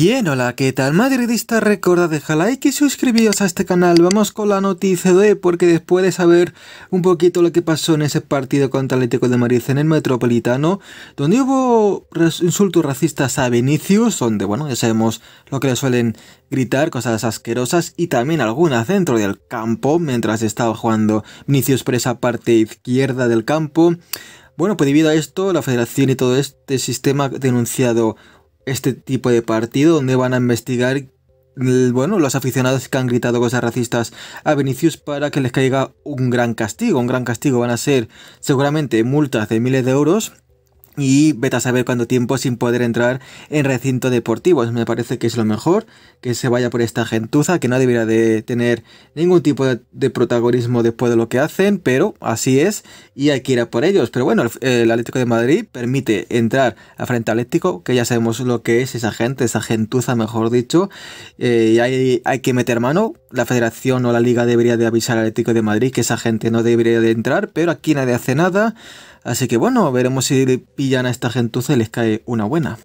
Bien, hola, ¿qué tal madridista? Recuerda dejar like y suscribiros a este canal. Vamos con la noticia de porque después de saber un poquito lo que pasó en ese partido contra el Atlético de Madrid en el Metropolitano, donde hubo insultos racistas a Vinicius, donde, bueno, ya sabemos lo que le suelen gritar, cosas asquerosas, y también algunas dentro del campo, mientras estaba jugando Vinicius por esa parte izquierda del campo. Bueno, pues debido a esto, la federación y todo este sistema ha denunciado este tipo de partido donde van a investigar bueno, los aficionados que han gritado cosas racistas a Vinicius para que les caiga un gran castigo. Un gran castigo van a ser seguramente multas de miles de euros y vete a saber cuánto tiempo sin poder entrar en recinto deportivo. Me parece que es lo mejor que se vaya por esta gentuza, que no debería de tener ningún tipo de, protagonismo después de lo que hacen, pero así es y hay que ir a por ellos. Pero bueno, el, Atlético de Madrid permite entrar a frente Atlético, que ya sabemos lo que es esa gente, esa gentuza, mejor dicho, eh, y hay, hay que meter mano. La federación o la liga debería de avisar al Atlético de Madrid que esa gente no debería de entrar, pero aquí nadie hace nada. Así que bueno, veremos si pillan a esta gentuza y les cae una buena.